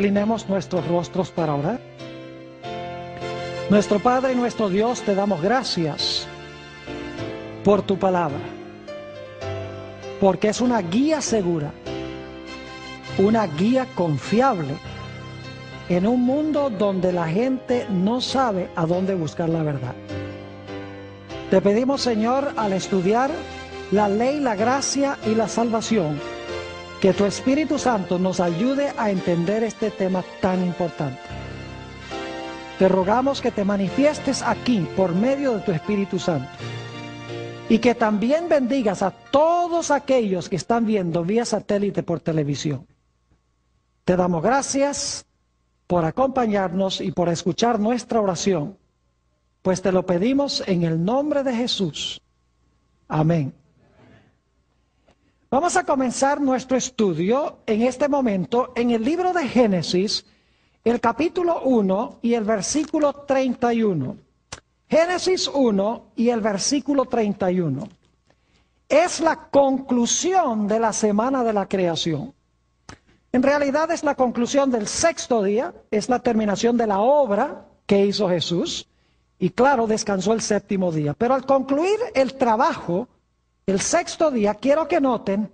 Inclinemos nuestros rostros para orar. Nuestro Padre y nuestro Dios, te damos gracias por tu palabra, porque es una guía segura, una guía confiable en un mundo donde la gente no sabe a dónde buscar la verdad. Te pedimos, Señor, al estudiar la ley, la gracia y la salvación, que tu Espíritu Santo nos ayude a entender este tema tan importante. Te rogamos que te manifiestes aquí por medio de tu Espíritu Santo. Y que también bendigas a todos aquellos que están viendo vía satélite por televisión. Te damos gracias por acompañarnos y por escuchar nuestra oración, pues te lo pedimos en el nombre de Jesús. Amén. Vamos a comenzar nuestro estudio en este momento en el libro de Génesis, el capítulo 1 y el versículo 31. Génesis 1 y el versículo 31. Es la conclusión de la semana de la creación. En realidad es la conclusión del sexto día, es la terminación de la obra que hizo Jesús y claro, descansó el séptimo día. Pero al concluir el trabajo, el sexto día, quiero que noten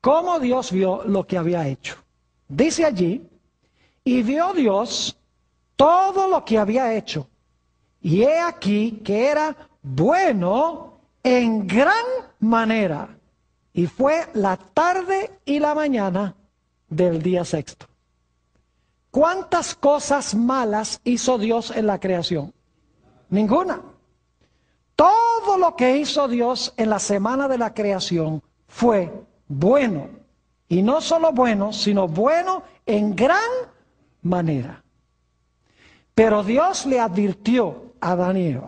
cómo Dios vio lo que había hecho. Dice allí, y vio Dios todo lo que había hecho. Y he aquí que era bueno en gran manera. Y fue la tarde y la mañana del día sexto. ¿Cuántas cosas malas hizo Dios en la creación? Ninguna. Todo lo que hizo Dios en la semana de la creación fue bueno. Y no solo bueno, sino bueno en gran manera. Pero Dios le advirtió a Daniel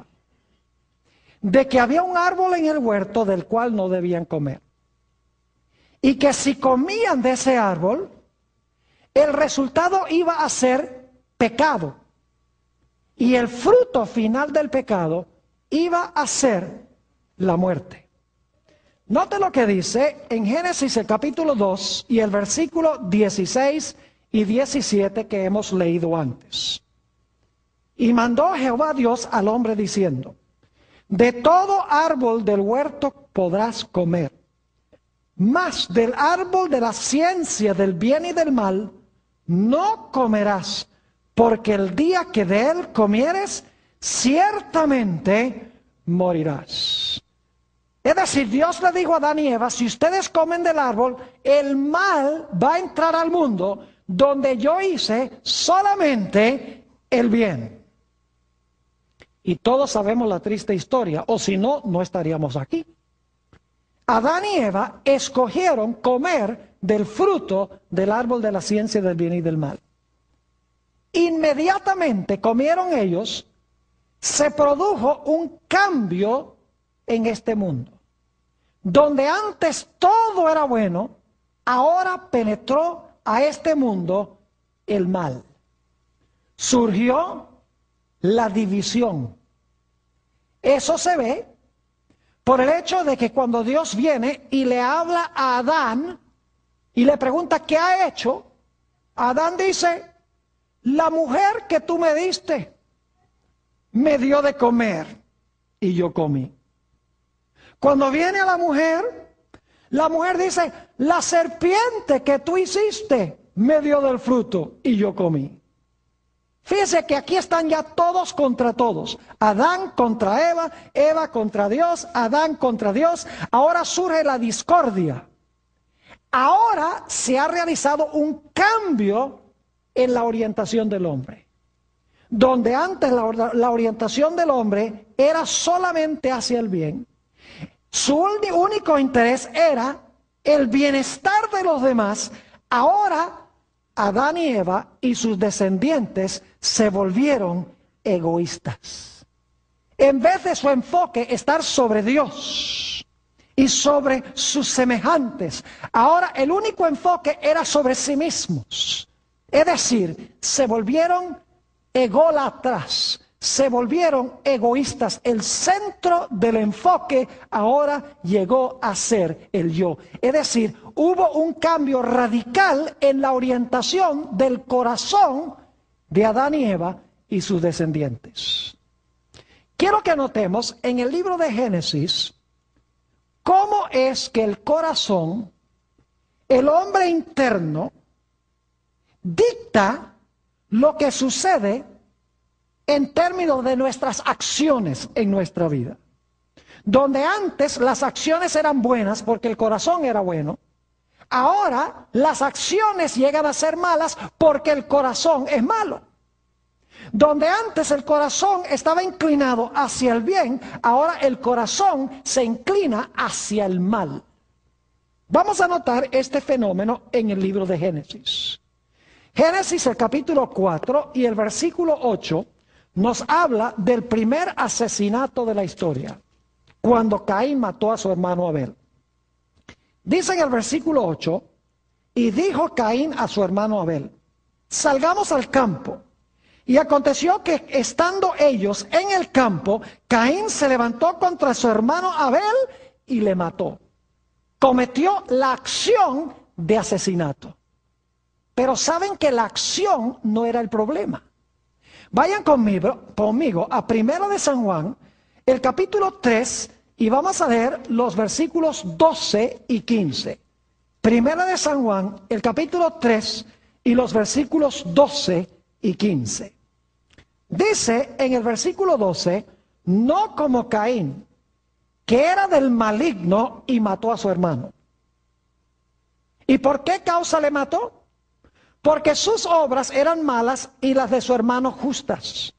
de que había un árbol en el huerto del cual no debían comer. Y que si comían de ese árbol, el resultado iba a ser pecado. Y el fruto final del pecado iba a ser la muerte. Note lo que dice en Génesis el capítulo 2 y el versículo 16 y 17 que hemos leído antes. Y mandó Jehová Dios al hombre diciendo, de todo árbol del huerto podrás comer, mas del árbol de la ciencia del bien y del mal no comerás, porque el día que de él comieres ciertamente morirás. Es decir, Dios le dijo a Adán y Eva, si ustedes comen del árbol, el mal va a entrar al mundo donde yo hice solamente el bien. Y todos sabemos la triste historia, o si no, no estaríamos aquí. Adán y Eva escogieron comer del fruto del árbol de la ciencia del bien y del mal. Inmediatamente comieron ellos se produjo un cambio en este mundo. Donde antes todo era bueno, ahora penetró a este mundo el mal. Surgió la división. Eso se ve por el hecho de que cuando Dios viene y le habla a Adán y le pregunta qué ha hecho, Adán dice, la mujer que tú me diste me dio de comer y yo comí. Cuando viene la mujer, la mujer dice, la serpiente que tú hiciste me dio del fruto y yo comí. Fíjese que aquí están ya todos contra todos. Adán contra Eva, Eva contra Dios, Adán contra Dios. Ahora surge la discordia. Ahora se ha realizado un cambio en la orientación del hombre donde antes la, orientación del hombre era solamente hacia el bien, su único interés era el bienestar de los demás, ahora Adán y Eva y sus descendientes se volvieron egoístas. En vez de su enfoque estar sobre Dios y sobre sus semejantes, ahora el único enfoque era sobre sí mismos. Es decir, se volvieron atrás, se volvieron egoístas. El centro del enfoque ahora llegó a ser el yo. Es decir, hubo un cambio radical en la orientación del corazón de Adán y Eva y sus descendientes. Quiero que notemos en el libro de Génesis cómo es que el corazón, el hombre interno, dicta lo que sucede en términos de nuestras acciones en nuestra vida. Donde antes las acciones eran buenas porque el corazón era bueno, ahora las acciones llegan a ser malas porque el corazón es malo. Donde antes el corazón estaba inclinado hacia el bien, ahora el corazón se inclina hacia el mal. Vamos a notar este fenómeno en el libro de Génesis. Génesis el capítulo 4 y el versículo 8 nos habla del primer asesinato de la historia, cuando Caín mató a su hermano Abel. Dice en el versículo 8, y dijo Caín a su hermano Abel, salgamos al campo. Y aconteció que estando ellos en el campo, Caín se levantó contra su hermano Abel y le mató. Cometió la acción de asesinato. Pero saben que la acción no era el problema. Vayan conmigo, conmigo a Primera de San Juan, el capítulo 3, y vamos a leer los versículos 12 y 15. Primera de San Juan, el capítulo 3, y los versículos 12 y 15. Dice en el versículo 12, no como Caín, que era del maligno y mató a su hermano. ¿Y por qué causa le mató? porque sus obras eran malas y las de su hermano justas.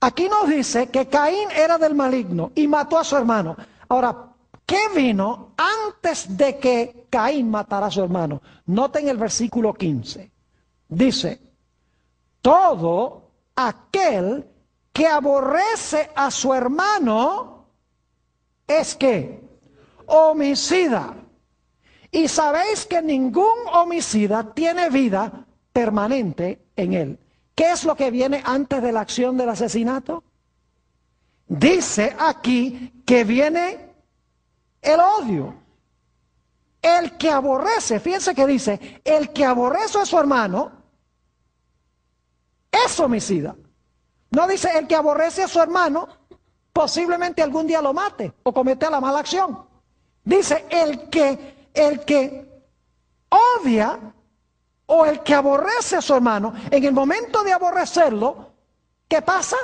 Aquí nos dice que Caín era del maligno y mató a su hermano. Ahora, ¿qué vino antes de que Caín matara a su hermano? Noten el versículo 15. Dice, todo aquel que aborrece a su hermano es que homicida. Y sabéis que ningún homicida tiene vida permanente en él. ¿Qué es lo que viene antes de la acción del asesinato? Dice aquí que viene el odio. El que aborrece, fíjense que dice, el que aborrece a su hermano es homicida. No dice el que aborrece a su hermano, posiblemente algún día lo mate o cometa la mala acción. Dice el que el que odia o el que aborrece a su hermano, en el momento de aborrecerlo, ¿qué pasa?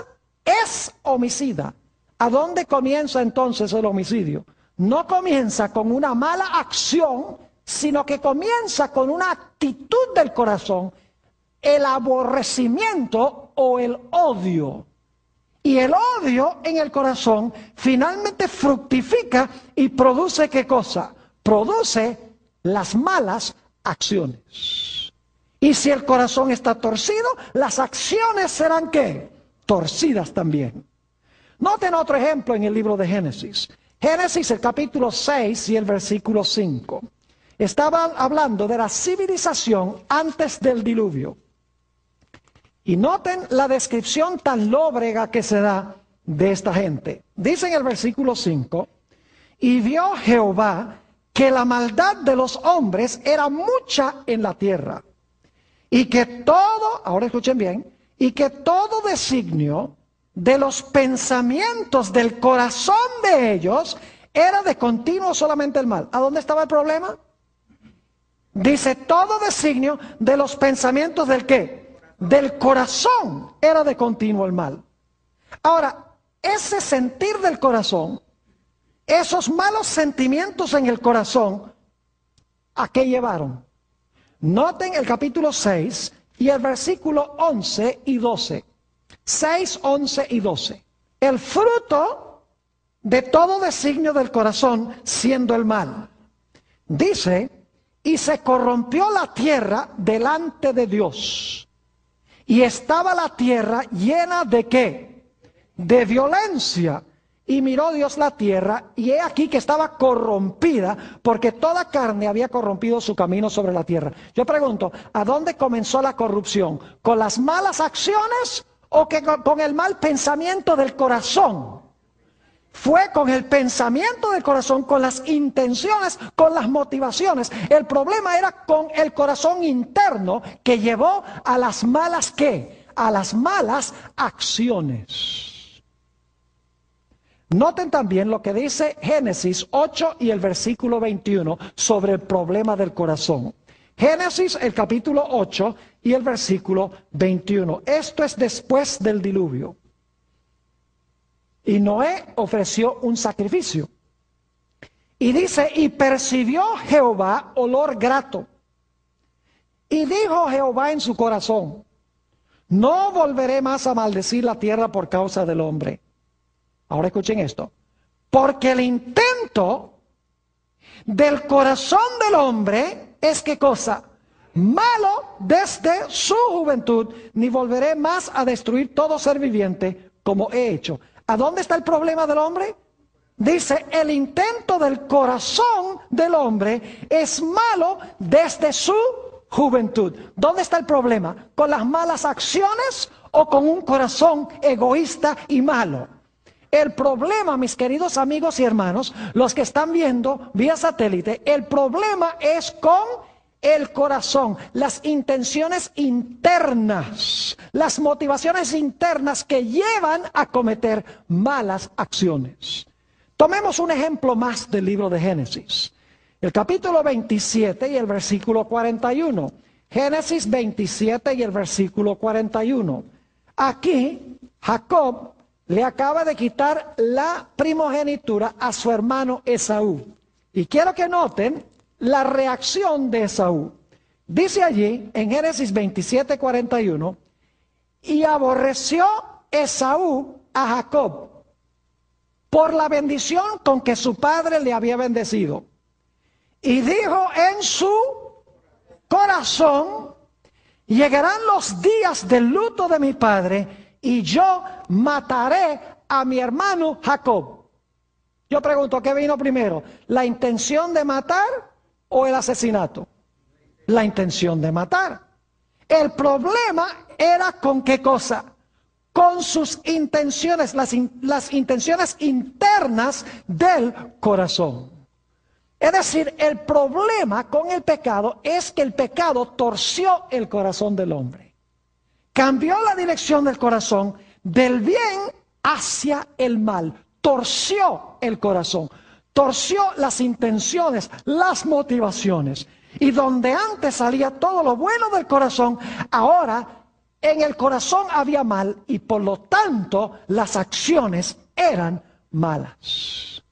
Es homicida. ¿A dónde comienza entonces el homicidio? No comienza con una mala acción, sino que comienza con una actitud del corazón, el aborrecimiento o el odio. Y el odio en el corazón finalmente fructifica y produce qué cosa? produce las malas acciones. Y si el corazón está torcido, las acciones serán qué? Torcidas también. Noten otro ejemplo en el libro de Génesis. Génesis el capítulo 6 y el versículo 5. Estaban hablando de la civilización antes del diluvio. Y noten la descripción tan lóbrega que se da de esta gente. Dice en el versículo 5, y vio Jehová que la maldad de los hombres era mucha en la tierra y que todo, ahora escuchen bien, y que todo designio de los pensamientos del corazón de ellos era de continuo solamente el mal. ¿A dónde estaba el problema? Dice, todo designio de los pensamientos del qué? Del corazón era de continuo el mal. Ahora, ese sentir del corazón esos malos sentimientos en el corazón, ¿a qué llevaron? Noten el capítulo 6 y el versículo 11 y 12. 6, 11 y 12. El fruto de todo designio del corazón siendo el mal. Dice, y se corrompió la tierra delante de Dios. Y estaba la tierra llena de qué? De violencia. Y miró Dios la tierra, y he aquí que estaba corrompida, porque toda carne había corrompido su camino sobre la tierra. Yo pregunto, ¿a dónde comenzó la corrupción? ¿Con las malas acciones o con el mal pensamiento del corazón? Fue con el pensamiento del corazón, con las intenciones, con las motivaciones. El problema era con el corazón interno que llevó a las malas qué? A las malas acciones. Noten también lo que dice Génesis 8 y el versículo 21 sobre el problema del corazón. Génesis el capítulo 8 y el versículo 21. Esto es después del diluvio. Y Noé ofreció un sacrificio. Y dice, y percibió Jehová olor grato. Y dijo Jehová en su corazón, no volveré más a maldecir la tierra por causa del hombre Ahora escuchen esto. Porque el intento del corazón del hombre es qué cosa? Malo desde su juventud, ni volveré más a destruir todo ser viviente como he hecho. ¿A dónde está el problema del hombre? Dice, el intento del corazón del hombre es malo desde su juventud. ¿Dónde está el problema? ¿Con las malas acciones o con un corazón egoísta y malo? El problema, mis queridos amigos y hermanos, los que están viendo vía satélite, el problema es con el corazón, las intenciones internas, las motivaciones internas que llevan a cometer malas acciones. Tomemos un ejemplo más del libro de Génesis, el capítulo 27 y el versículo 41. Génesis 27 y el versículo 41. Aquí Jacob le acaba de quitar la primogenitura a su hermano Esaú. Y quiero que noten la reacción de Esaú. Dice allí en Génesis 27, 41, y aborreció Esaú a Jacob por la bendición con que su padre le había bendecido. Y dijo en su corazón, llegarán los días del luto de mi padre y yo mataré a mi hermano Jacob. Yo pregunto, ¿qué vino primero? ¿La intención de matar o el asesinato? La intención de matar. El problema era con qué cosa? Con sus intenciones, las, las intenciones internas del corazón. Es decir, el problema con el pecado es que el pecado torció el corazón del hombre cambió la dirección del corazón del bien hacia el mal, torció el corazón, torció las intenciones, las motivaciones. Y donde antes salía todo lo bueno del corazón, ahora en el corazón había mal y por lo tanto las acciones eran malas.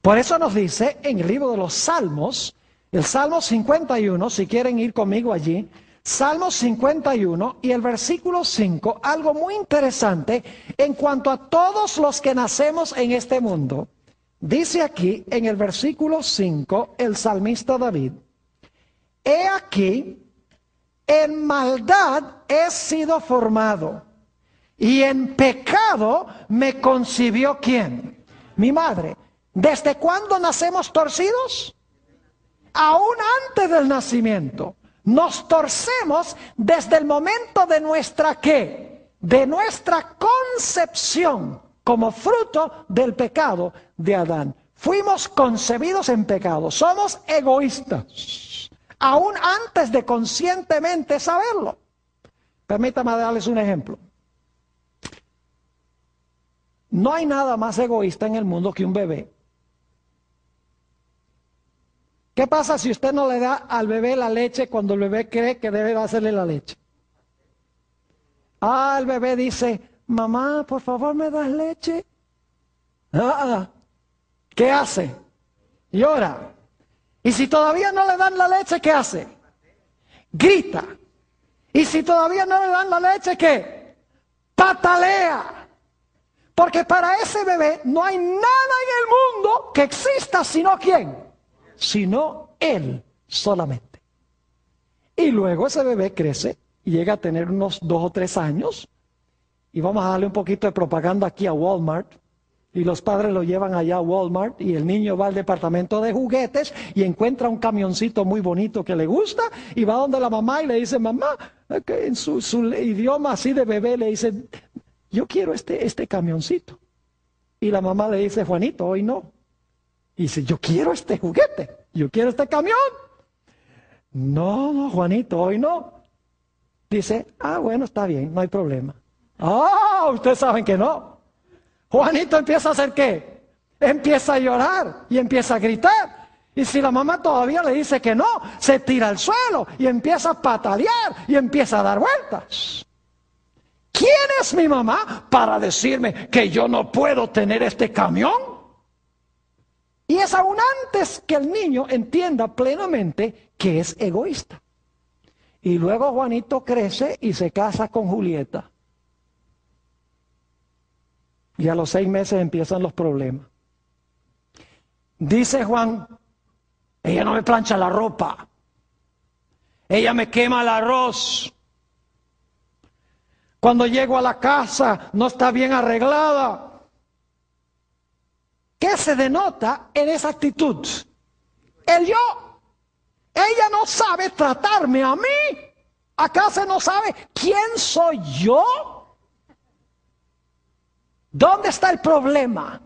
Por eso nos dice en el libro de los Salmos, el Salmo 51, si quieren ir conmigo allí, Salmo 51 y el versículo 5, algo muy interesante en cuanto a todos los que nacemos en este mundo. Dice aquí en el versículo 5 el salmista David, He aquí, en maldad he sido formado y en pecado me concibió quién? Mi madre. ¿Desde cuándo nacemos torcidos? Aún antes del nacimiento nos torcemos desde el momento de nuestra qué, de nuestra concepción como fruto del pecado de Adán. Fuimos concebidos en pecado, somos egoístas, aún antes de conscientemente saberlo. Permítame darles un ejemplo. No hay nada más egoísta en el mundo que un bebé ¿Qué pasa si usted no le da al bebé la leche cuando el bebé cree que debe hacerle la leche? Ah, el bebé dice, mamá, por favor me das leche. Ah, ¿Qué hace? Llora. Y si todavía no le dan la leche, ¿qué hace? Grita. Y si todavía no le dan la leche, ¿qué? Patalea. Porque para ese bebé no hay nada en el mundo que exista sino quién sino él solamente. Y luego ese bebé crece y llega a tener unos dos o tres años. Y vamos a darle un poquito de propaganda aquí a Walmart. Y los padres lo llevan allá a Walmart y el niño va al departamento de juguetes y encuentra un camioncito muy bonito que le gusta y va donde la mamá y le dice, mamá, en su, su, idioma así de bebé le dice, yo quiero este, este camioncito. Y la mamá le dice, Juanito, hoy no, y dice, yo quiero este juguete, yo quiero este camión. No, no, Juanito, hoy no. Dice, ah, bueno, está bien, no hay problema. Ah, ustedes saben que no. Juanito empieza a hacer qué? Empieza a llorar y empieza a gritar. Y si la mamá todavía le dice que no, se tira al suelo y empieza a patalear y empieza a dar vueltas. ¿Quién es mi mamá para decirme que yo no puedo tener este camión? Y es aún antes que el niño entienda plenamente que es egoísta. Y luego Juanito crece y se casa con Julieta. Y a los seis meses empiezan los problemas. Dice Juan, ella no me plancha la ropa. Ella me quema el arroz. Cuando llego a la casa no está bien arreglada. ¿Qué se denota en esa actitud? El yo. Ella no sabe tratarme a mí. ¿Acaso no sabe quién soy yo? ¿Dónde está el problema?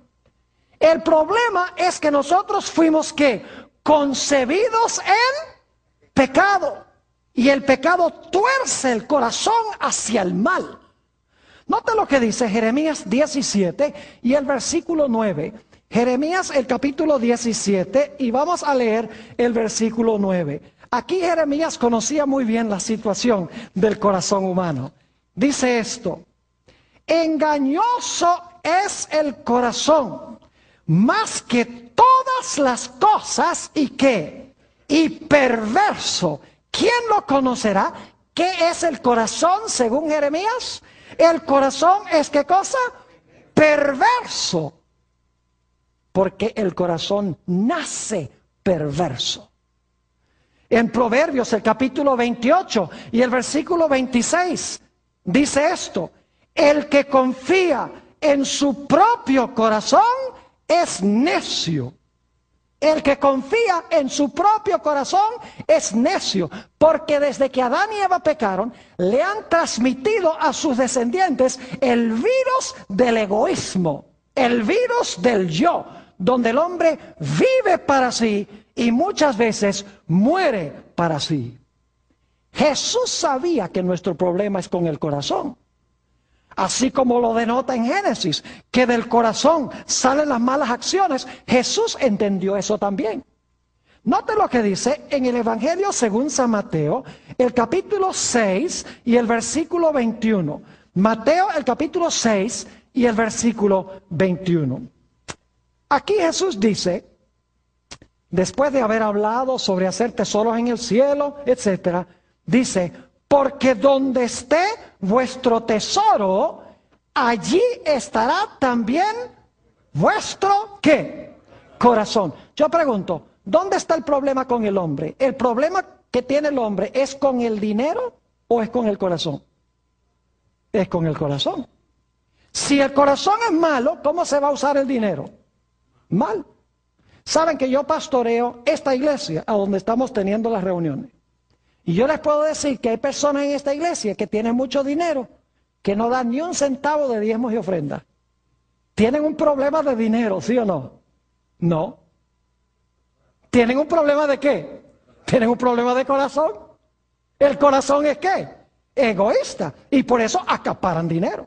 El problema es que nosotros fuimos que concebidos en pecado. Y el pecado tuerce el corazón hacia el mal. Nota lo que dice Jeremías 17 y el versículo 9. Jeremías el capítulo 17 y vamos a leer el versículo 9. Aquí Jeremías conocía muy bien la situación del corazón humano. Dice esto, engañoso es el corazón más que todas las cosas y qué, y perverso. ¿Quién lo conocerá? ¿Qué es el corazón según Jeremías? El corazón es qué cosa? Perverso porque el corazón nace perverso. En Proverbios el capítulo 28 y el versículo 26 dice esto, el que confía en su propio corazón es necio. El que confía en su propio corazón es necio, porque desde que Adán y Eva pecaron, le han transmitido a sus descendientes el virus del egoísmo el virus del yo, donde el hombre vive para sí y muchas veces muere para sí. Jesús sabía que nuestro problema es con el corazón. Así como lo denota en Génesis, que del corazón salen las malas acciones, Jesús entendió eso también. Note lo que dice en el Evangelio según San Mateo, el capítulo 6 y el versículo 21. Mateo, el capítulo 6 y el versículo 21. Aquí Jesús dice, después de haber hablado sobre hacer tesoros en el cielo, etc., dice, porque donde esté vuestro tesoro, allí estará también vuestro qué? Corazón. Yo pregunto, ¿dónde está el problema con el hombre? ¿El problema que tiene el hombre es con el dinero o es con el corazón? Es con el corazón. Si el corazón es malo, ¿cómo se va a usar el dinero? Mal. Saben que yo pastoreo esta iglesia a donde estamos teniendo las reuniones. Y yo les puedo decir que hay personas en esta iglesia que tienen mucho dinero, que no dan ni un centavo de diezmos y ofrendas. ¿Tienen un problema de dinero, sí o no? No. ¿Tienen un problema de qué? ¿Tienen un problema de corazón? ¿El corazón es qué? Egoísta. Y por eso acaparan dinero.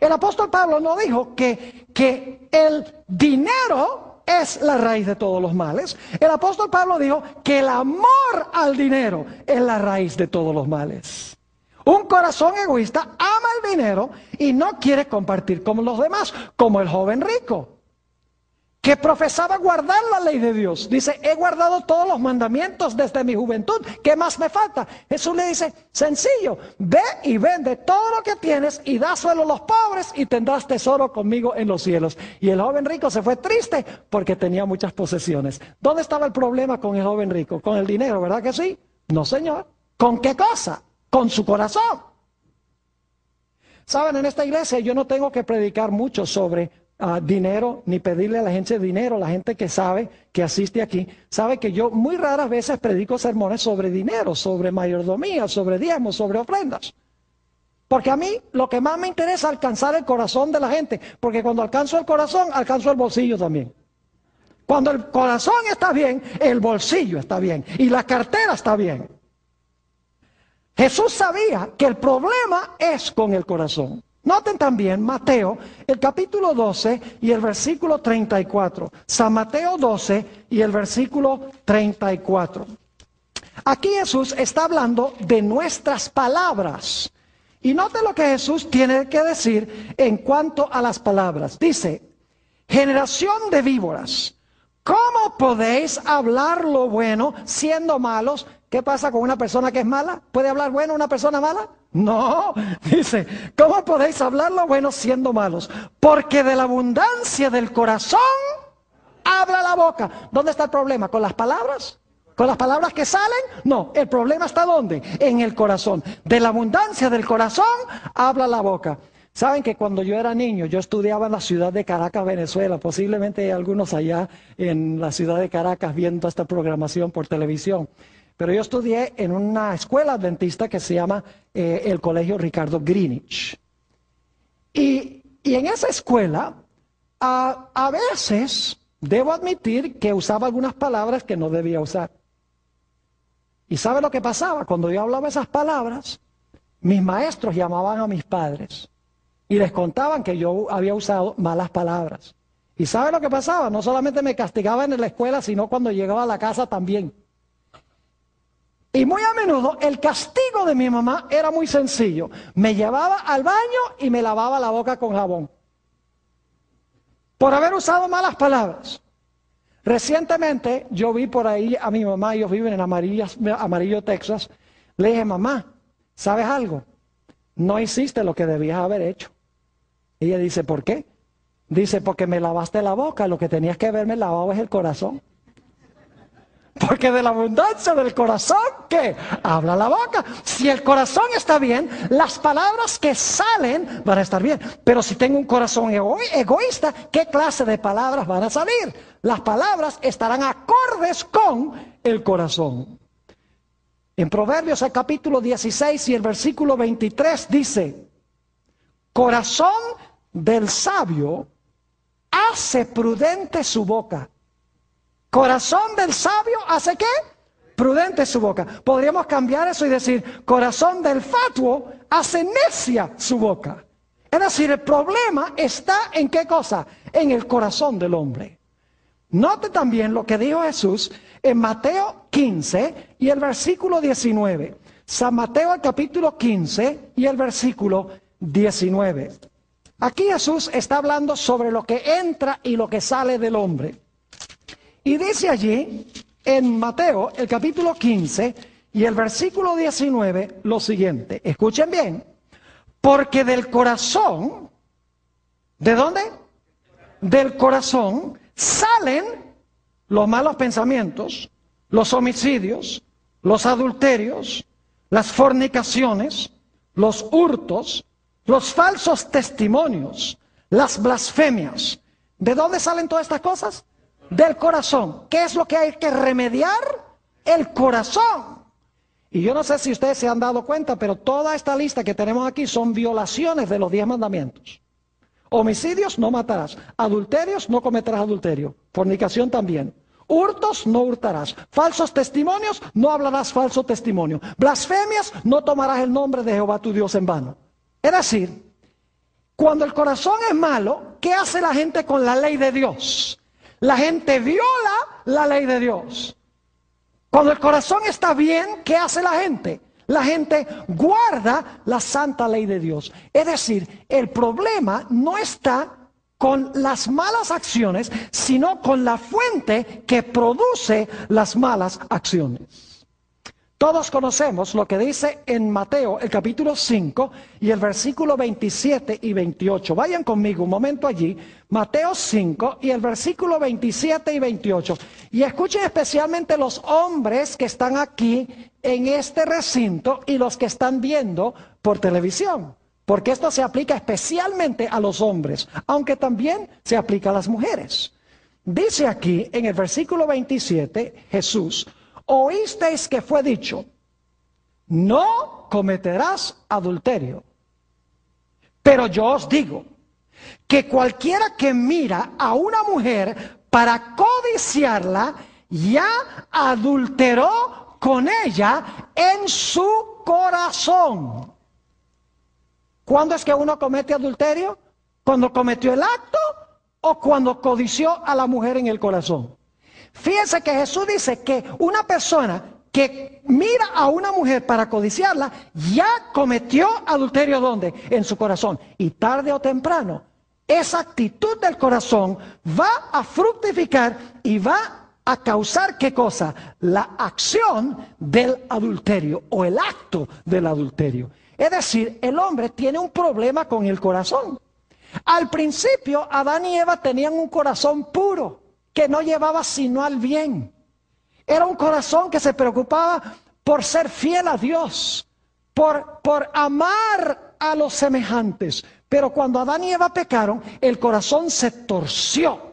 El apóstol Pablo no dijo que, que el dinero es la raíz de todos los males. El apóstol Pablo dijo que el amor al dinero es la raíz de todos los males. Un corazón egoísta ama el dinero y no quiere compartir con los demás, como el joven rico que profesaba guardar la ley de Dios. Dice, he guardado todos los mandamientos desde mi juventud. ¿Qué más me falta? Jesús le dice, sencillo, ve y vende todo lo que tienes y suelo a los pobres y tendrás tesoro conmigo en los cielos. Y el joven rico se fue triste porque tenía muchas posesiones. ¿Dónde estaba el problema con el joven rico? Con el dinero, ¿verdad que sí? No, señor. ¿Con qué cosa? Con su corazón. Saben, en esta iglesia yo no tengo que predicar mucho sobre dinero ni pedirle a la gente dinero. La gente que sabe, que asiste aquí, sabe que yo muy raras veces predico sermones sobre dinero, sobre mayordomía, sobre diezmos, sobre ofrendas. Porque a mí lo que más me interesa es alcanzar el corazón de la gente. Porque cuando alcanzo el corazón, alcanzo el bolsillo también. Cuando el corazón está bien, el bolsillo está bien y la cartera está bien. Jesús sabía que el problema es con el corazón. Noten también Mateo, el capítulo 12 y el versículo 34. San Mateo 12 y el versículo 34. Aquí Jesús está hablando de nuestras palabras. Y note lo que Jesús tiene que decir en cuanto a las palabras. Dice, generación de víboras, ¿cómo podéis hablar lo bueno siendo malos? ¿Qué pasa con una persona que es mala? ¿Puede hablar bueno una persona mala? No, dice, ¿cómo podéis hablar lo bueno siendo malos? Porque de la abundancia del corazón habla la boca. ¿Dónde está el problema? ¿Con las palabras? ¿Con las palabras que salen? No, el problema está dónde? En el corazón. De la abundancia del corazón habla la boca. Saben que cuando yo era niño, yo estudiaba en la ciudad de Caracas, Venezuela. Posiblemente hay algunos allá en la ciudad de Caracas viendo esta programación por televisión. Pero yo estudié en una escuela adventista que se llama eh, el Colegio Ricardo Greenwich. Y, en esa escuela, a, a veces, debo admitir que usaba algunas palabras que no debía usar. ¿Y sabe lo que pasaba? Cuando yo hablaba esas palabras, mis maestros llamaban a mis padres y les contaban que yo había usado malas palabras. ¿Y sabe lo que pasaba? No solamente me castigaban en la escuela, sino cuando llegaba a la casa también. Y muy a menudo el castigo de mi mamá era muy sencillo. Me llevaba al baño y me lavaba la boca con jabón. Por haber usado malas palabras. Recientemente yo vi por ahí a mi mamá, ellos viven en Amarillo, Amarillo, Texas. Le dije, mamá, ¿sabes algo? No hiciste lo que debías haber hecho. Ella dice, ¿por qué? Dice, porque me lavaste la boca, lo que tenías que haberme lavado es el corazón. Porque de la abundancia del corazón que habla la boca. Si el corazón está bien, las palabras que salen van a estar bien. Pero si tengo un corazón egoísta, ¿qué clase de palabras van a salir? Las palabras estarán acordes con el corazón. En Proverbios el capítulo 16 y el versículo 23 dice, corazón del sabio hace prudente su boca Corazón del sabio hace qué? Prudente su boca. Podríamos cambiar eso y decir, corazón del fatuo hace necia su boca. Es decir, el problema está en qué cosa? En el corazón del hombre. Note también lo que dijo Jesús en Mateo 15 y el versículo 19. San Mateo el capítulo 15 y el versículo 19. Aquí Jesús está hablando sobre lo que entra y lo que sale del hombre. Y dice allí en Mateo el capítulo 15 y el versículo 19 lo siguiente. Escuchen bien. Porque del corazón, ¿de dónde? Del corazón salen los malos pensamientos, los homicidios, los adulterios, las fornicaciones, los hurtos, los falsos testimonios, las blasfemias. ¿De dónde salen todas estas cosas? del corazón. ¿Qué es lo que hay que remediar? El corazón. Y yo no sé si ustedes se han dado cuenta, pero toda esta lista que tenemos aquí son violaciones de los diez mandamientos. Homicidios no matarás, adulterios no cometerás adulterio, fornicación también. Hurtos no hurtarás, falsos testimonios no hablarás falso testimonio, blasfemias no tomarás el nombre de Jehová tu Dios en vano. Es decir, cuando el corazón es malo, ¿qué hace la gente con la ley de Dios? la gente viola la ley de Dios. Cuando el corazón está bien, ¿qué hace la gente? La gente guarda la santa ley de Dios. Es decir, el problema no está con las malas acciones, sino con la fuente que produce las malas acciones. Todos conocemos lo que dice en Mateo el capítulo 5 y el versículo 27 y 28. Vayan conmigo un momento allí. Mateo 5 y el versículo 27 y 28. Y escuchen especialmente los hombres que están aquí en este recinto y los que están viendo por televisión. Porque esto se aplica especialmente a los hombres, aunque también se aplica a las mujeres. Dice aquí en el versículo 27 Jesús oísteis que fue dicho, no cometerás adulterio. Pero yo os digo que cualquiera que mira a una mujer para codiciarla, ya adulteró con ella en su corazón. ¿Cuándo es que uno comete adulterio? ¿Cuando cometió el acto o cuando codició a la mujer en el corazón? Fíjense que Jesús dice que una persona que mira a una mujer para codiciarla, ya cometió adulterio donde? En su corazón. Y tarde o temprano, esa actitud del corazón va a fructificar y va a causar qué cosa? La acción del adulterio o el acto del adulterio. Es decir, el hombre tiene un problema con el corazón. Al principio, Adán y Eva tenían un corazón puro que no llevaba sino al bien. Era un corazón que se preocupaba por ser fiel a Dios, por, por amar a los semejantes. Pero cuando Adán y Eva pecaron, el corazón se torció.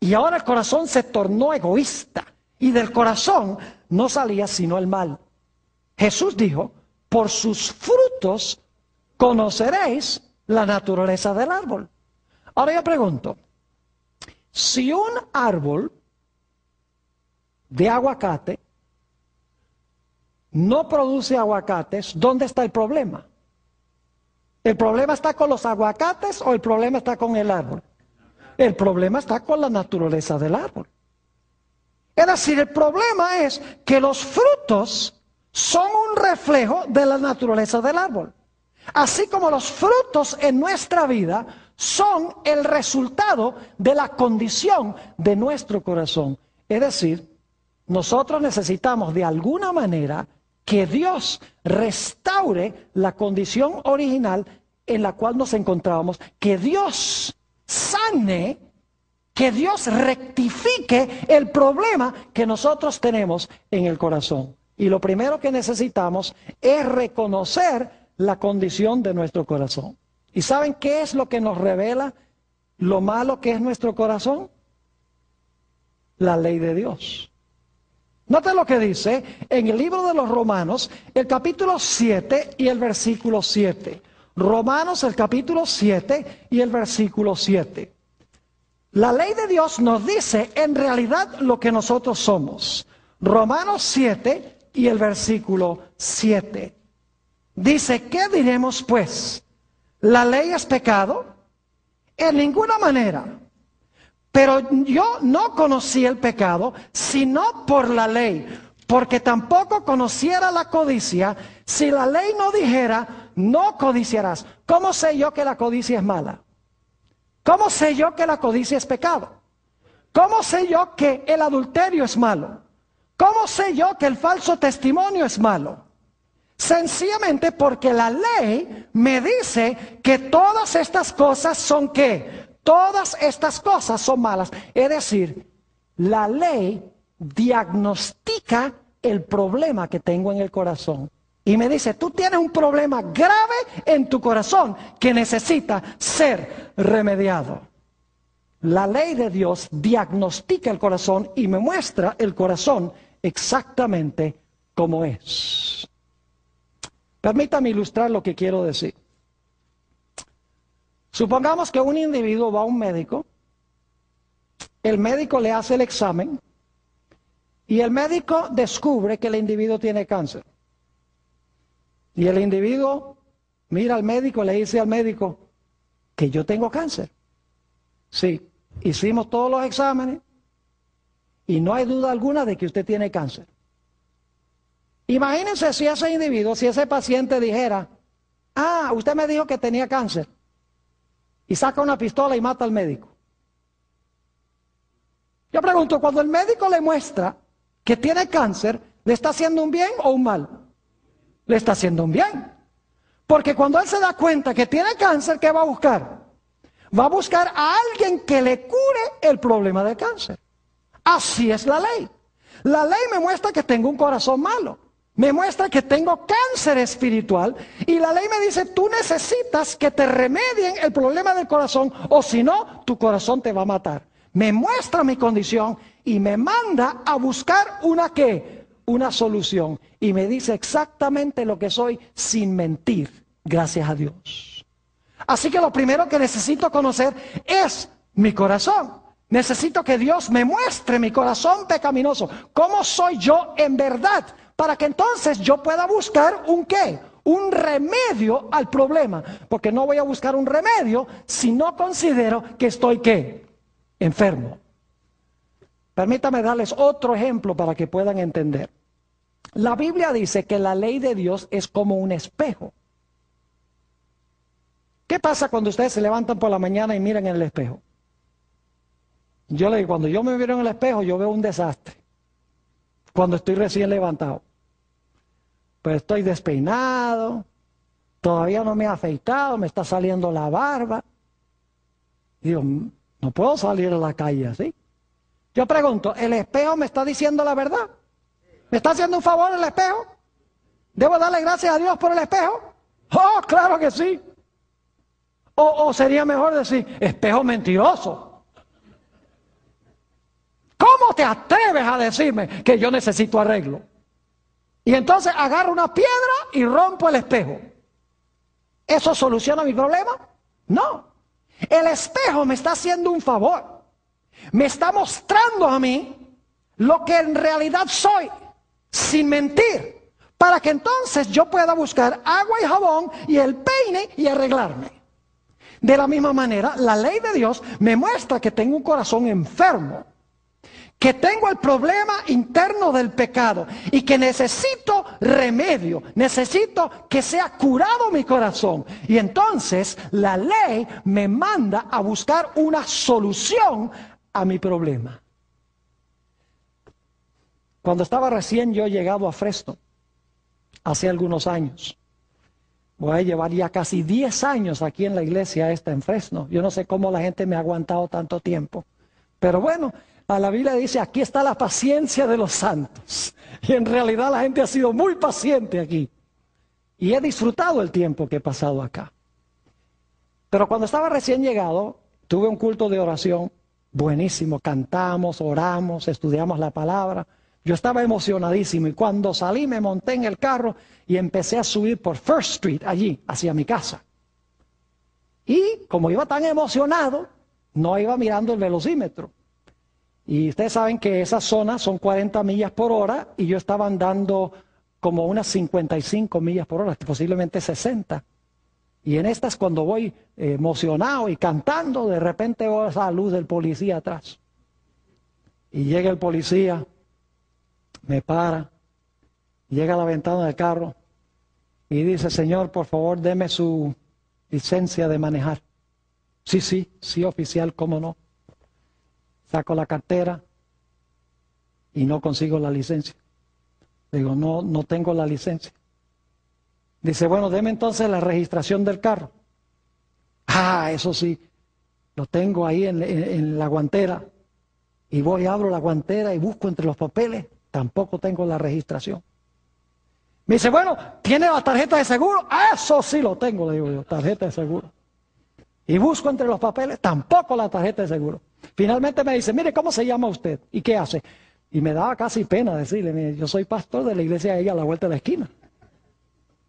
Y ahora el corazón se tornó egoísta. Y del corazón no salía sino el mal. Jesús dijo, por sus frutos conoceréis la naturaleza del árbol. Ahora yo pregunto, si un árbol de aguacate no produce aguacates, ¿dónde está el problema? ¿El problema está con los aguacates o el problema está con el árbol? El problema está con la naturaleza del árbol. Es decir, el problema es que los frutos son un reflejo de la naturaleza del árbol. Así como los frutos en nuestra vida son el resultado de la condición de nuestro corazón. Es decir, nosotros necesitamos de alguna manera que Dios restaure la condición original en la cual nos encontrábamos, que Dios sane, que Dios rectifique el problema que nosotros tenemos en el corazón. Y lo primero que necesitamos es reconocer la condición de nuestro corazón. ¿Y saben qué es lo que nos revela lo malo que es nuestro corazón? La ley de Dios. Nota lo que dice en el libro de los Romanos, el capítulo 7 y el versículo 7. Romanos, el capítulo 7 y el versículo 7. La ley de Dios nos dice en realidad lo que nosotros somos. Romanos 7 y el versículo 7. Dice, ¿qué diremos pues? ¿La ley es pecado? En ninguna manera. Pero yo no conocí el pecado sino por la ley, porque tampoco conociera la codicia si la ley no dijera, no codiciarás. ¿Cómo sé yo que la codicia es mala? ¿Cómo sé yo que la codicia es pecado? ¿Cómo sé yo que el adulterio es malo? ¿Cómo sé yo que el falso testimonio es malo? Sencillamente porque la ley me dice que todas estas cosas son qué? Todas estas cosas son malas. Es decir, la ley diagnostica el problema que tengo en el corazón. Y me dice, tú tienes un problema grave en tu corazón que necesita ser remediado. La ley de Dios diagnostica el corazón y me muestra el corazón exactamente como es. Permítame ilustrar lo que quiero decir. Supongamos que un individuo va a un médico, el médico le hace el examen y el médico descubre que el individuo tiene cáncer. Y el individuo mira al médico, le dice al médico que yo tengo cáncer. Sí, hicimos todos los exámenes y no hay duda alguna de que usted tiene cáncer. Imagínense si ese individuo, si ese paciente dijera, ah, usted me dijo que tenía cáncer, y saca una pistola y mata al médico. Yo pregunto, cuando el médico le muestra que tiene cáncer, ¿le está haciendo un bien o un mal? Le está haciendo un bien. Porque cuando él se da cuenta que tiene cáncer, ¿qué va a buscar? Va a buscar a alguien que le cure el problema del cáncer. Así es la ley. La ley me muestra que tengo un corazón malo me muestra que tengo cáncer espiritual y la ley me dice, tú necesitas que te remedien el problema del corazón o si no, tu corazón te va a matar. Me muestra mi condición y me manda a buscar una qué, una solución y me dice exactamente lo que soy sin mentir, gracias a Dios. Así que lo primero que necesito conocer es mi corazón. Necesito que Dios me muestre mi corazón pecaminoso, cómo soy yo en verdad, para que entonces yo pueda buscar un qué, un remedio al problema, porque no voy a buscar un remedio si no considero que estoy qué, enfermo. Permítame darles otro ejemplo para que puedan entender. La Biblia dice que la ley de Dios es como un espejo. ¿Qué pasa cuando ustedes se levantan por la mañana y miran en el espejo? Yo le digo, cuando yo me miro en el espejo, yo veo un desastre. Cuando estoy recién levantado pues estoy despeinado, todavía no me he afeitado, me está saliendo la barba. Y no puedo salir a la calle así. Yo pregunto, ¿el espejo me está diciendo la verdad? ¿Me está haciendo un favor el espejo? ¿Debo darle gracias a Dios por el espejo? Oh, claro que sí. o sería mejor decir, espejo mentiroso. ¿Cómo te atreves a decirme que yo necesito arreglo? Y entonces agarro una piedra y rompo el espejo. ¿Eso soluciona mi problema? No. El espejo me está haciendo un favor. Me está mostrando a mí lo que en realidad soy, sin mentir, para que entonces yo pueda buscar agua y jabón y el peine y arreglarme. De la misma manera, la ley de Dios me muestra que tengo un corazón enfermo que tengo el problema interno del pecado y que necesito remedio, necesito que sea curado mi corazón. Y entonces la ley me manda a buscar una solución a mi problema. Cuando estaba recién yo llegado a Fresno, hace algunos años, voy a llevar ya casi 10 años aquí en la iglesia esta en Fresno. Yo no sé cómo la gente me ha aguantado tanto tiempo. Pero bueno, a la Biblia dice, aquí está la paciencia de los santos. Y en realidad la gente ha sido muy paciente aquí. Y he disfrutado el tiempo que he pasado acá. Pero cuando estaba recién llegado, tuve un culto de oración buenísimo. Cantamos, oramos, estudiamos la palabra. Yo estaba emocionadísimo y cuando salí me monté en el carro y empecé a subir por First Street allí, hacia mi casa. Y como iba tan emocionado, no iba mirando el velocímetro. Y ustedes saben que esas zonas son 40 millas por hora y yo estaba andando como unas 55 millas por hora, posiblemente 60. Y en estas cuando voy eh, emocionado y cantando, de repente veo esa luz del policía atrás. Y llega el policía, me para, llega a la ventana del carro y dice, Señor, por favor, deme su licencia de manejar. Sí, sí, sí, oficial, cómo no saco la cartera y no consigo la licencia. Digo, no, no tengo la licencia. Dice, bueno, deme entonces la registración del carro. Ah, eso sí, lo tengo ahí en, la guantera. Y voy, abro la guantera y busco entre los papeles. Tampoco tengo la registración. Me dice, bueno, ¿tiene la tarjeta de seguro? Ah, eso sí lo tengo, le digo yo, tarjeta de seguro. Y busco entre los papeles, tampoco la tarjeta de seguro. Finalmente me dice, mire, ¿cómo se llama usted? ¿Y qué hace? Y me daba casi pena decirle, yo soy pastor de la iglesia ahí a la vuelta de la esquina.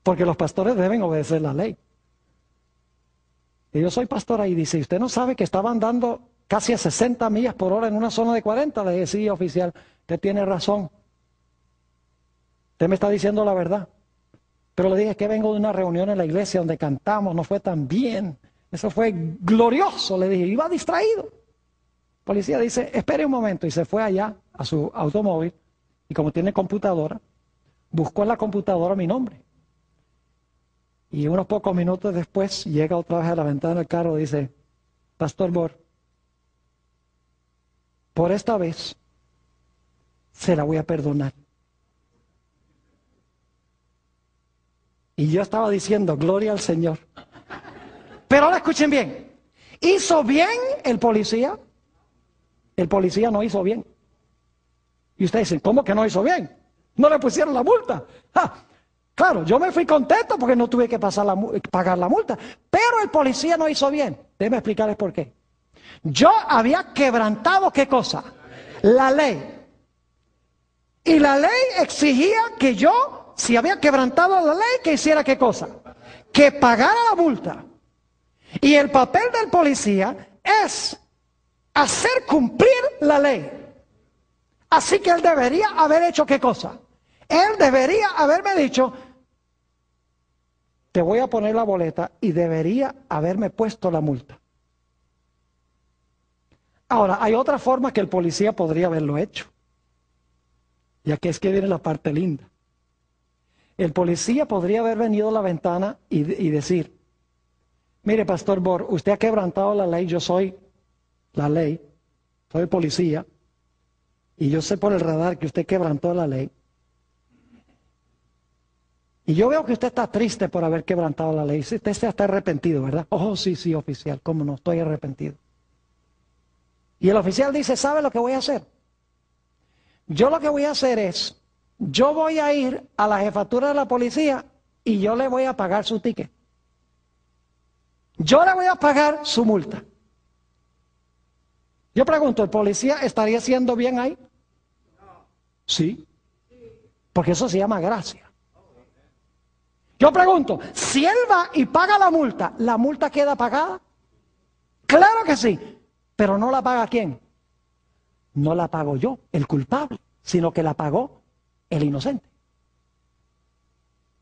Porque los pastores deben obedecer la ley. Y yo soy pastor ahí, dice, ¿usted no sabe que estaban dando casi a 60 millas por hora en una zona de 40? Le decía oficial, usted tiene razón. Usted me está diciendo la verdad. Pero le dije que vengo de una reunión en la iglesia donde cantamos, no fue tan bien. Eso fue glorioso, le dije, iba distraído policía dice, espere un momento, y se fue allá a su automóvil, y como tiene computadora, buscó en la computadora mi nombre. Y unos pocos minutos después llega otra vez a la ventana del carro dice, Pastor Bor, por esta vez se la voy a perdonar. Y yo estaba diciendo, gloria al Señor. Pero ahora escuchen bien, ¿hizo bien el policía? el policía no hizo bien. Y ustedes dicen, ¿cómo que no hizo bien? No le pusieron la multa. Ah, claro, yo me fui contento porque no tuve que pagar la multa, pero el policía no hizo bien. Déjenme explicarles por qué. Yo había quebrantado qué cosa? La ley. Y la ley exigía que yo, si había quebrantado la ley, que hiciera qué cosa? Que pagara la multa. Y el papel del policía es hacer cumplir la ley. Así que él debería haber hecho qué cosa. Él debería haberme dicho, te voy a poner la boleta y debería haberme puesto la multa. Ahora, hay otra forma que el policía podría haberlo hecho. Y que es que viene la parte linda. El policía podría haber venido a la ventana y, y decir, mire, Pastor Bor, usted ha quebrantado la ley, yo soy la ley, soy policía, y yo sé por el radar que usted quebrantó la ley. Y yo veo que usted está triste por haber quebrantado la ley. Usted se está arrepentido, ¿verdad? Oh, sí, sí, oficial, cómo no, estoy arrepentido. Y el oficial dice, ¿sabe lo que voy a hacer? Yo lo que voy a hacer es, yo voy a ir a la jefatura de la policía y yo le voy a pagar su ticket. Yo le voy a pagar su multa. Yo pregunto, ¿el policía estaría haciendo bien ahí? Sí, porque eso se llama gracia. Yo pregunto, si él va y paga la multa, ¿la multa queda pagada? Claro que sí, pero no la paga quién. No la pago yo, el culpable, sino que la pagó el inocente.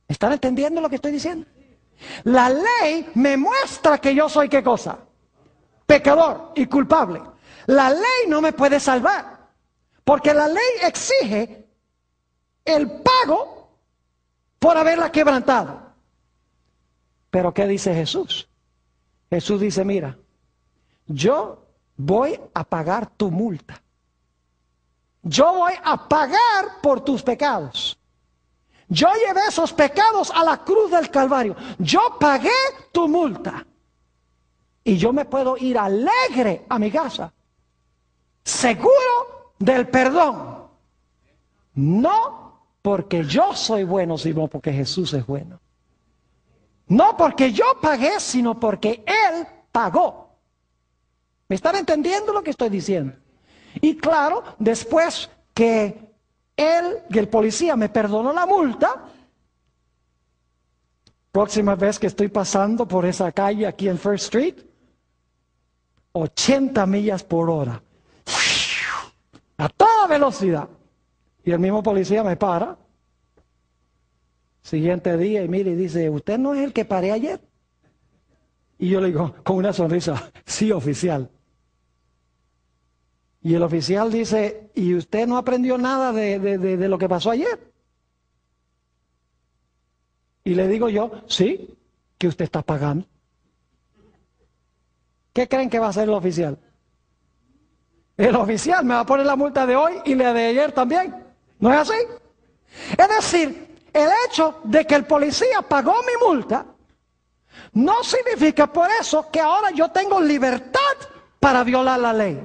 ¿Están entendiendo lo que estoy diciendo? La ley me muestra que yo soy qué cosa? Pecador y culpable. La ley no me puede salvar, porque la ley exige el pago por haberla quebrantado. Pero ¿qué dice Jesús? Jesús dice, mira, yo voy a pagar tu multa. Yo voy a pagar por tus pecados. Yo llevé esos pecados a la cruz del Calvario. Yo pagué tu multa. Y yo me puedo ir alegre a mi casa seguro del perdón. No porque yo soy bueno, sino porque Jesús es bueno. No porque yo pagué, sino porque Él pagó. ¿Me están entendiendo lo que estoy diciendo? Y claro, después que él que el policía me perdonó la multa, próxima vez que estoy pasando por esa calle aquí en First Street, 80 millas por hora a toda velocidad. Y el mismo policía me para. Siguiente día y mire y dice, ¿usted no es el que paré ayer? Y yo le digo, con una sonrisa, sí, oficial. Y el oficial dice, ¿y usted no aprendió nada de, de lo que pasó ayer? Y le digo yo, sí, que usted está pagando. ¿Qué creen que va a hacer el oficial? el oficial me va a poner la multa de hoy y la de ayer también. ¿No es así? Es decir, el hecho de que el policía pagó mi multa no significa por eso que ahora yo tengo libertad para violar la ley.